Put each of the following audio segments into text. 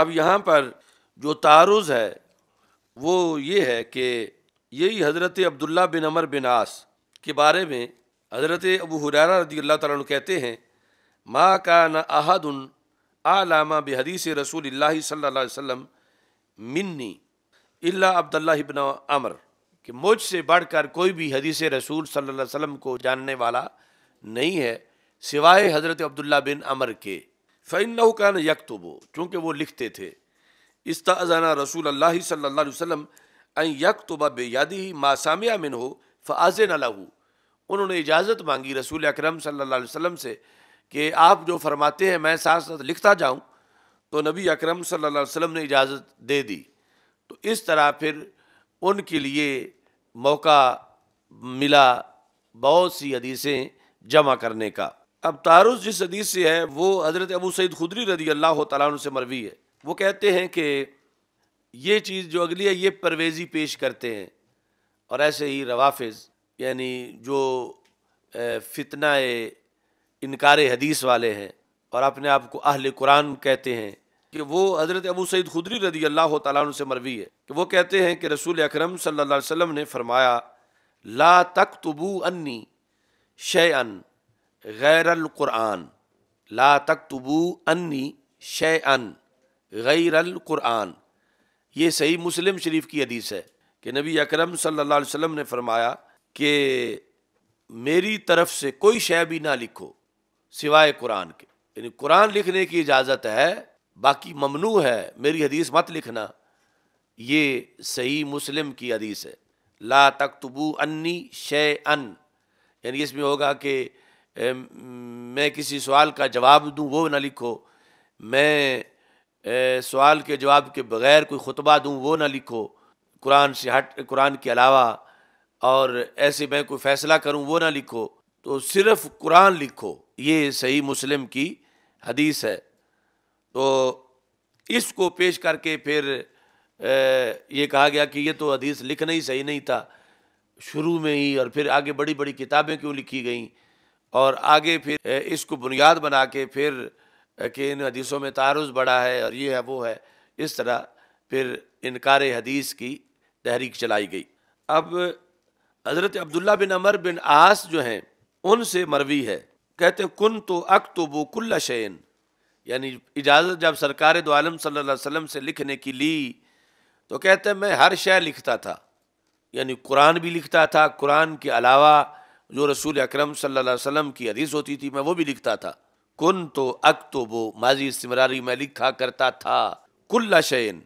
अब यहाँ पर जो तारुज़ है वो ये है कि यही हज़रत अब्दुल्ला बिन अमर बिन आस के बारे में हज़रत अबू हुरारा रदी अल्लाह तु कहते हैं माँ का न अहदन आलामा बहदीस रसूल सल्ला वम मिन्नी अल्ला अब्दुल्ला बिन अमर कि मुझसे बढ़ कर कोई भी हदीस रसूल सल्लल्लाहु अलैहि वसल्लम को जानने वाला नहीं है सिवाय हज़रत अब्दुल्ला बिन अमर के फ़ैन कान यक तो वो चूँकि वो लिखते थे इस्ताना रसूल अल्लाह सल्ला वसम यक तो तोबा बेयादी ही मासामिया मिन हो फ़ाज न लहू उन्होंने इजाज़त मांगी रसूल अक्रम सल्ला वसम से कि आप जो फरमाते हैं मैं साथ साथ लिखता जाऊँ तो नबी अक्रम सल्ला वसम ने इजाज़त दे दी तो इस तरह फिर उनके लिए मौका मिला बहुत सी हदीसें जमा करने का अब तारुस जिस हदीस से है वो हज़रत अबू सईद खुदरी रदी अल्लाह तुम से मरवी है वो कहते हैं कि ये चीज़ जो अगली है ये परवेज़ी पेश करते हैं और ऐसे ही रवाफिज यानी जो फितना इनकार हदीस वाले हैं और अपने आप को अहल कुरान कहते हैं कि वो हज़रत अबू सईद खुदरी रदी अल्लाह तु से मरवी है कि वो कहते हैं कि रसूल अक्रम सल वसम ने फ़रमाया ला तख तबू अन्नी शे अन गैरकुरान ला तक तबू अन्नी शे अन गैरकुरान ये सही मुस्लिम शरीफ की हदीस है कि नबी अकरम सल्लल्लाहु अलैहि वसल्लम ने फरमाया कि मेरी तरफ से कोई शय भी ना लिखो सिवाय कुरान के यानी कुरान लिखने की इजाज़त है बाकी ममनू है मेरी हदीस मत लिखना ये सही मुस्लिम की हदीस है ला तक तबू अन्नी शे अन यानी इसमें होगा कि मैं किसी सवाल का जवाब दूँ वो ना लिखो मैं सवाल के जवाब के बगैर कोई खुतबा दूँ वो ना लिखो कुरान से हट कुरान के अलावा और ऐसे मैं कोई फ़ैसला करूँ वो ना लिखो तो सिर्फ कुरान लिखो ये सही मुस्लिम की हदीस है तो इसको पेश करके फिर ये कहा गया कि ये तो हदीस लिखना ही सही नहीं था शुरू में ही और फिर आगे बड़ी बड़ी किताबें क्यों लिखी गई और आगे फिर इसको बुनियाद बना के फिर कि इन हदीसों में तारुज़ बढ़ा है और ये है वो है इस तरह फिर इनकार हदीस की तहरीक चलाई गई अब हज़रत अब्दुल्ला बिन अमर बिन आस जो हैं उनसे मरवी है कहते हैं कन तो अक तो वो कुल्ला शैन यानी इजाज़त जब सरकार दो आलम वसम से लिखने की ली तो कहते हैं मैं हर शय लिखता था यानी कुरान भी लिखता था कुरान के अलावा जो रसूल अक्रम सम की अदीज़ होती थी मैं वो भी लिखता था कुन तो अक तो वो माजी सिमरारी में लिखा करता था कुल्ला शैन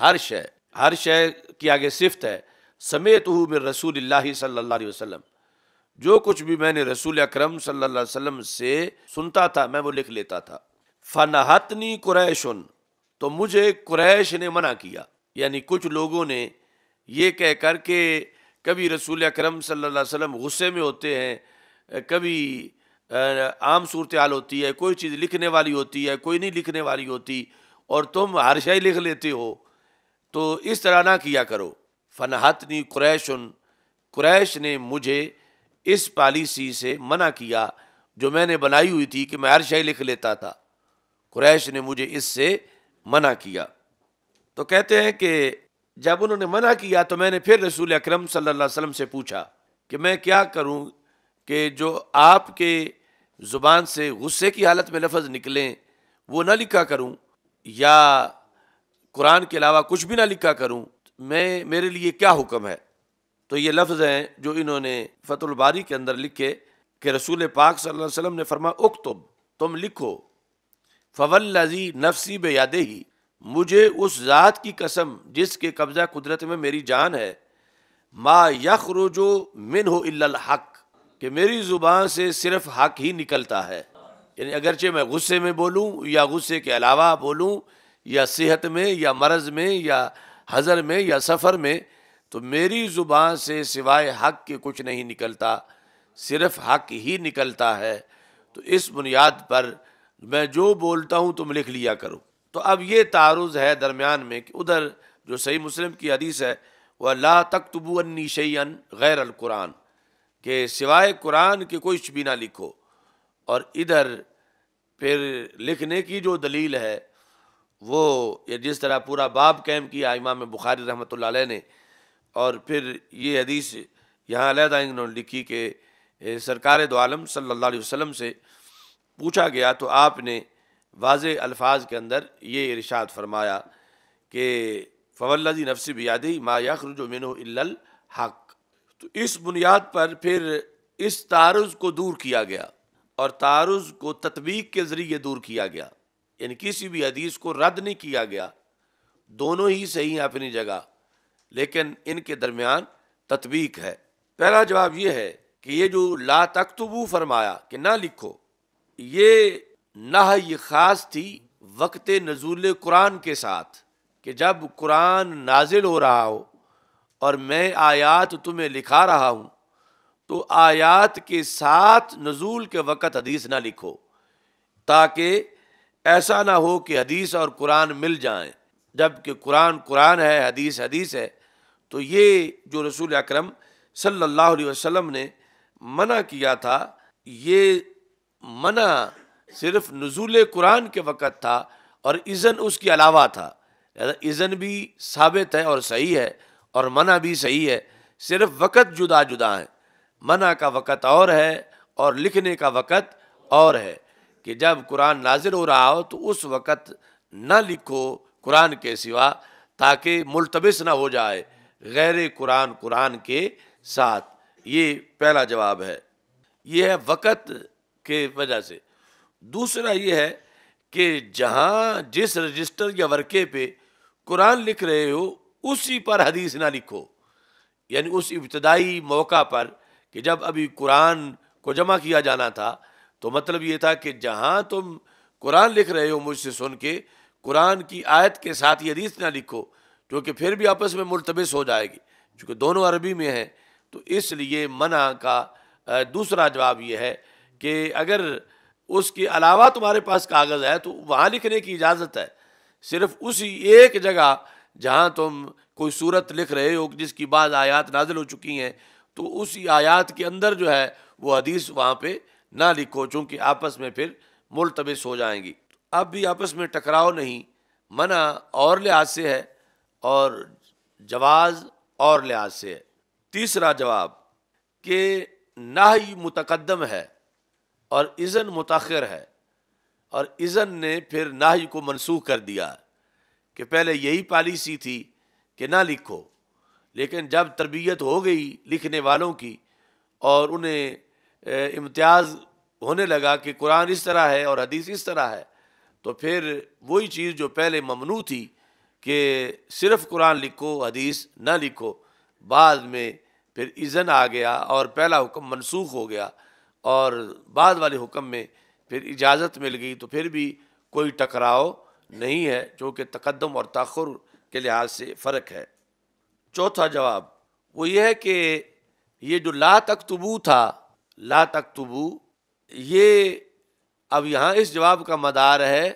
हर शय हर शय की आगे सिफ्त है समेत हूँ मेरे रसूल सल्ला वसलम जो कुछ भी मैंने रसूल अक्रम सम से सुनता था मैं वो लिख लेता था फनहतनी कुरैशन तो मुझे कुरैश ने मना किया यानी कुछ लोगों ने ये कहकर के कभी रसूल अक्रम सल्ला वसम गुस्से में होते हैं कभी आम सूरत हाल होती है कोई चीज़ लिखने वाली होती है कोई नहीं लिखने वाली होती और तुम हर शाही लिख लेते हो तो इस तरह ना किया करो फनहतनी क्रैश उन क्रैश ने मुझे इस पॉलिसी से मना किया जो मैंने बनाई हुई थी कि मैं हर शाही लिख लेता था क्रैश ने मुझे इससे मना किया तो कहते हैं कि जब उन्होंने मना किया तो मैंने फिर रसूल अक्रम वसल्लम से पूछा कि मैं क्या करूँ कि जो आपके ज़ुबान से गुस्से की हालत में लफज निकलें वो ना लिखा करूँ या कुरान के अलावा कुछ भी ना लिखा करूँ मैं मेरे लिए क्या हुक्म है तो ये लफ्ज़ हैं जो इन्होंने फतुलबारी के अंदर लिखे कि रसूल पाक सल्लल्लाहु अलैहि वसल्लम ने फरमा उक्तुब तुम लिखो फवल लजी नफसी बे यादे ही मुझे उस ज़ात की कसम जिसके कब्ज़ा कुदरत में मेरी जान है मा रोजो मिन हो हक कि मेरी ज़ुबान से सिर्फ हक ही निकलता है यानी अगरचे मैं गुस्से में बोलूँ या गुस्से के अलावा बोलूँ या सेहत में या मरज़ में या हज़र में या सफ़र में तो मेरी ज़ुबान से सिवाय हक के कुछ नहीं निकलता सिर्फ हक ही निकलता है तो इस बुनियाद पर मैं जो बोलता हूँ तुम लिख लिया करो तो अब ये तारुज़ है दरमियान में कि उधर जो सही मुस्लिम की हदीस है वह ला तकतबुअन्नी शैन गैर अलकुरान के सिवाय कुरान के कुछ भी ना लिखो और इधर फिर लिखने की जो दलील है वो ये जिस तरह पूरा बाब कैम किया इमाम बुखारी रहमत ने और फिर ये हदीस यहाँ अलहदा इन्होंने लिखी कि सरकार दो आलम सल्ला वसम से पूछा गया तो आपने वाज अल्फाज के अंदर ये इरशाद फरमाया कि फवल्लजी नफसी बियादी जो मिनो अल हक तो इस बुनियाद पर फिर इस तारज़ को दूर किया गया और तारज़ को तत्वीक के ज़रिए दूर किया गया यानी किसी भी हदीस को रद्द नहीं किया गया दोनों ही सही हैं अपनी जगह लेकिन इनके दरमियान तत्वीक है पहला जवाब यह है कि ये जो ला तख्तबू फरमाया कि ना लिखो ये नह ये ख़ास थी वक्त नजूल कुरान के साथ कि जब कुरान नाजिल हो रहा हो और मैं आयात तुम्हें लिखा रहा हूँ तो आयात के साथ नजूल के वक़्त हदीस ना लिखो ताकि ऐसा ना हो कि हदीस और कुरान मिल जाएं जबकि कुरान कुरान है हदीस हदीस है तो ये जो रसूल अकरम सल्लल्लाहु अलैहि वसल्लम ने मना किया था ये मना सिर्फ नजूल कुरान के वक़्त था और इज़न उसके अलावा था इज़न भी साबित है और सही है और मना भी सही है सिर्फ वक़्त जुदा जुदा है मना का वक़्त और है और लिखने का वक़्त और है कि जब कुरान नाजिल हो रहा हो तो उस वक़्त ना लिखो कुरान के सिवा ताकि मुलतबिस ना हो जाए गैर कुरान कुरान के साथ ये पहला जवाब है ये है वक़्त के वजह से दूसरा ये है कि जहाँ जिस रजिस्टर या वर्के पे कुरान लिख रहे हो उसी पर हदीस ना लिखो यानी उस इब्तदाई मौका पर कि जब अभी कुरान को जमा किया जाना था तो मतलब ये था कि जहाँ तुम कुरान लिख रहे हो मुझसे सुन के कुरान की आयत के साथ ये हदीस ना लिखो क्योंकि फिर भी आपस में मुलतबिस हो जाएगी चूँकि दोनों अरबी में हैं तो इसलिए मना का दूसरा जवाब यह है कि अगर उसके अलावा तुम्हारे पास कागज़ है तो वहाँ लिखने की इजाज़त है सिर्फ उसी एक जगह जहाँ तुम कोई सूरत लिख रहे हो जिसकी बाद आयात नाजिल हो चुकी हैं तो उसी आयात के अंदर जो है वो हदीस वहाँ पे ना लिखो चूँकि आपस में फिर मुलतबिस हो जाएंगी अब भी आपस में टकराव नहीं मना और लिहाज से है और जवाज़ और लिहाज से है तीसरा जवाब कि ना ही मुतकदम है और इज़न मुतर है और इज़न ने फिर नाही को मनसूख कर दिया कि पहले यही पॉलिसी थी कि ना लिखो लेकिन जब तरबियत हो गई लिखने वालों की और उन्हें इम्तियाज़ होने लगा कि कुरान इस तरह है और हदीस इस तरह है तो फिर वही चीज़ जो पहले ममनू थी कि सिर्फ़ कुरान लिखो हदीस ना लिखो बाद में फिर इज़न आ गया और पहला हुक्म मनसूख हो गया और बाद वाले हुक्म में फिर इजाज़त मिल गई तो फिर भी कोई टकराव नहीं है जो कि तकदम और तखर के लिहाज से फ़र्क है चौथा जवाब वो ये है कि ये जो ला तकतबू था ला तबू ये अब यहाँ इस जवाब का मदार है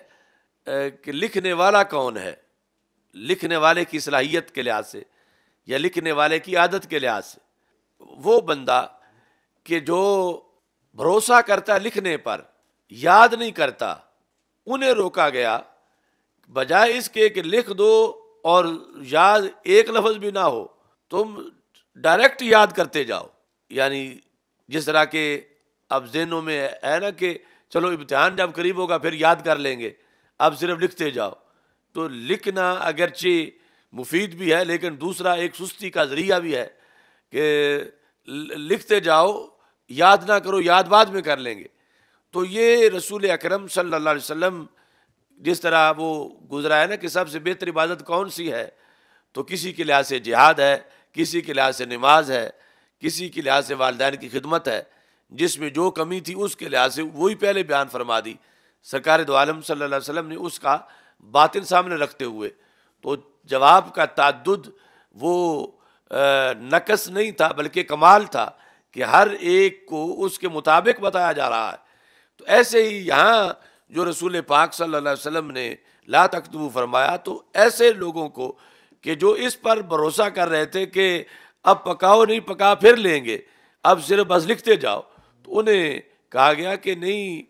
कि लिखने वाला कौन है लिखने वाले की सलाहियत के लिहाज से या लिखने वाले की आदत के लिहाज से वो बंदा कि जो भरोसा करता लिखने पर याद नहीं करता उन्हें रोका गया बजाय इसके कि लिख दो और याद एक लफ्ज भी ना हो तुम डायरेक्ट याद करते जाओ यानी जिस तरह के अब जेनों में है ना कि चलो इम्तहान जब करीब होगा फिर याद कर लेंगे अब सिर्फ लिखते जाओ तो लिखना अगरचे मुफीद भी है लेकिन दूसरा एक सुस्ती का ज़रिया भी है कि लिखते जाओ याद ना करो याद बाद में कर लेंगे तो ये रसूल अकरम सल्लल्लाहु अलैहि वसल्लम जिस तरह वो गुजरा है ना कि सबसे बेहतर इबादत कौन सी है तो किसी के लिहाज से जिहाद है किसी के लिहाज से नमाज है किसी के लिहाज से वालदेन की खिदमत है जिसमें जो कमी थी उसके लिहाज से वही पहले बयान फरमा दी सरकार दो आलम सल्लल्लाहु अलैहि वसल्लम ने उसका बातिन सामने रखते हुए तो जवाब का तद वो नकस नहीं था बल्कि कमाल था कि हर एक को उसके मुताबिक बताया जा रहा है तो ऐसे ही यहाँ जो रसूल पाक सल्लल्लाहु अलैहि वसल्लम ने ला तकतबू फरमाया तो ऐसे लोगों को कि जो इस पर भरोसा कर रहे थे कि अब पकाओ नहीं पका फिर लेंगे अब सिर्फ बस लिखते जाओ तो उन्हें कहा गया कि नहीं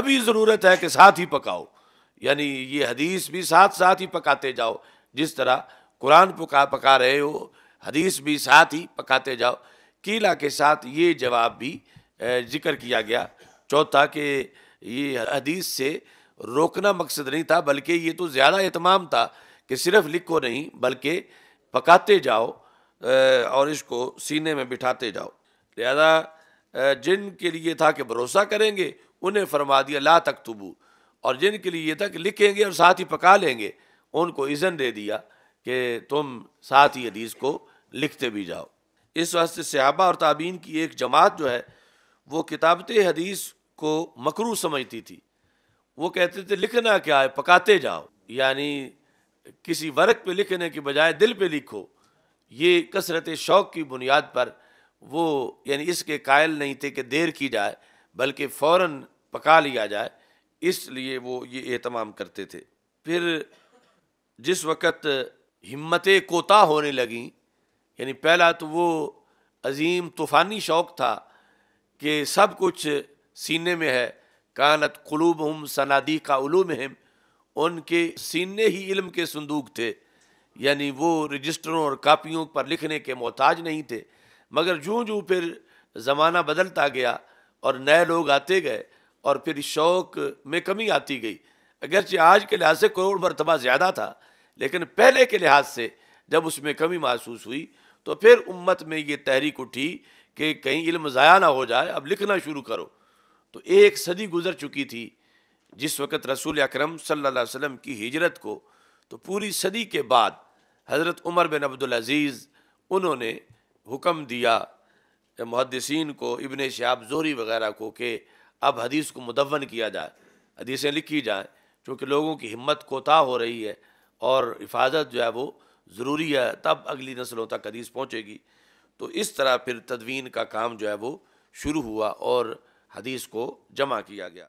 अभी ज़रूरत है कि साथ ही पकाओ यानी ये हदीस भी साथ साथ ही पकाते जाओ जिस तरह कुरान पका पका रहे हो हदीस भी साथ ही पकाते जाओ कीला के साथ ये जवाब भी जिक्र किया गया चौथा कि ये हदीस से रोकना मकसद नहीं था बल्कि ये तो ज़्यादा अहतमाम था कि सिर्फ लिखो नहीं बल्कि पकाते जाओ और इसको सीने में बिठाते जाओ लिहाजा जिन के लिए था कि भरोसा करेंगे उन्हें फरमा दिया ला तक तबू और के लिए ये था कि लिखेंगे और साथ ही पका लेंगे उनको इज़न दे दिया कि तुम साथ ही हदीस को लिखते भी जाओ इस वास्ते सहाबा और ताबीन की एक जमात जो है वो किताबत हदीस को मकरू समझती थी वो कहते थे लिखना क्या है पकाते जाओ यानी किसी वर्क पे लिखने के बजाय दिल पे लिखो ये कसरत शौक़ की बुनियाद पर वो यानी इसके कायल नहीं थे कि देर की जाए बल्कि फ़ौर पका लिया जाए इसलिए वो ये एहतमाम करते थे फिर जिस वक़्त हिम्मतें कोता होने लगीं यानी पहला तो वो अजीम तूफ़ानी शौक़ था कि सब कुछ सीने में है कानत कलूब हम सनादी का उलूम हम उनके सीने ही इल्म के संदूक थे यानी वो रजिस्टरों और कापियों पर लिखने के मोहताज नहीं थे मगर जूँ जूँ फिर ज़माना बदलता गया और नए लोग आते गए और फिर शौक़ में कमी आती गई अगरचे आज के लिहाज से करोड़ मरतबा ज़्यादा था लेकिन पहले के लिहाज से जब उसमें कमी महसूस हुई तो फिर उम्मत में ये तहरीक उठी कि कहीं इल्म ज़ाया ना हो जाए अब लिखना शुरू करो तो एक सदी गुजर चुकी थी जिस वक़्त रसूल अक्रम अलैहि वसल्लम की हिजरत को तो पूरी सदी के बाद हज़रत उमर बिन अब्दुलज़ीज़ उन्होंने हुक्म दिया मुहदसिन को इबन शाब जोरी वगैरह को कि अब हदीस को मुदवन किया जाए हदीसें लिखी जाएँ चूँकि लोगों की हिम्मत कोताह हो रही है और हिफाजत जो है वो ज़रूरी है तब अगली नस्लों तक हदीस पहुँचेगी तो इस तरह फिर तदवीन का काम जो है वो शुरू हुआ और हदीस को जमा किया गया